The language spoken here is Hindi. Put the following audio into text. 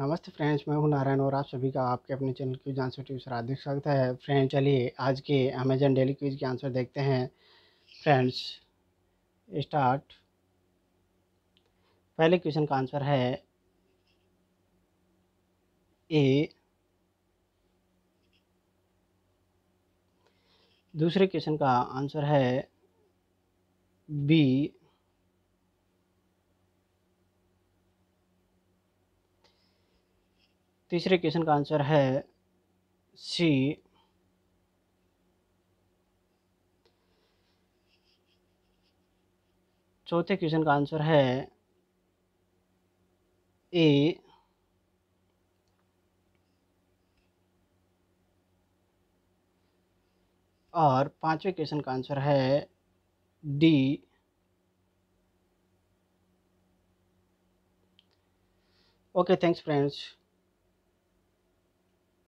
नमस्ते फ्रेंड्स मैं हूं नारायण और आप सभी का आपके अपने चैनल क्यूज आंसर ट्यूज हार्दिक स्वागत है फ्रेंड्स चलिए आज के अमेजन डेली क्यूज के आंसर देखते हैं फ्रेंड्स स्टार्ट पहले क्वेश्चन का आंसर है ए दूसरे क्वेश्चन का आंसर है बी तीसरे क्वेश्चन का आंसर है सी चौथे क्वेश्चन का आंसर है ए और पांचवे क्वेश्चन का आंसर है डी ओके थैंक्स फ्रेंड्स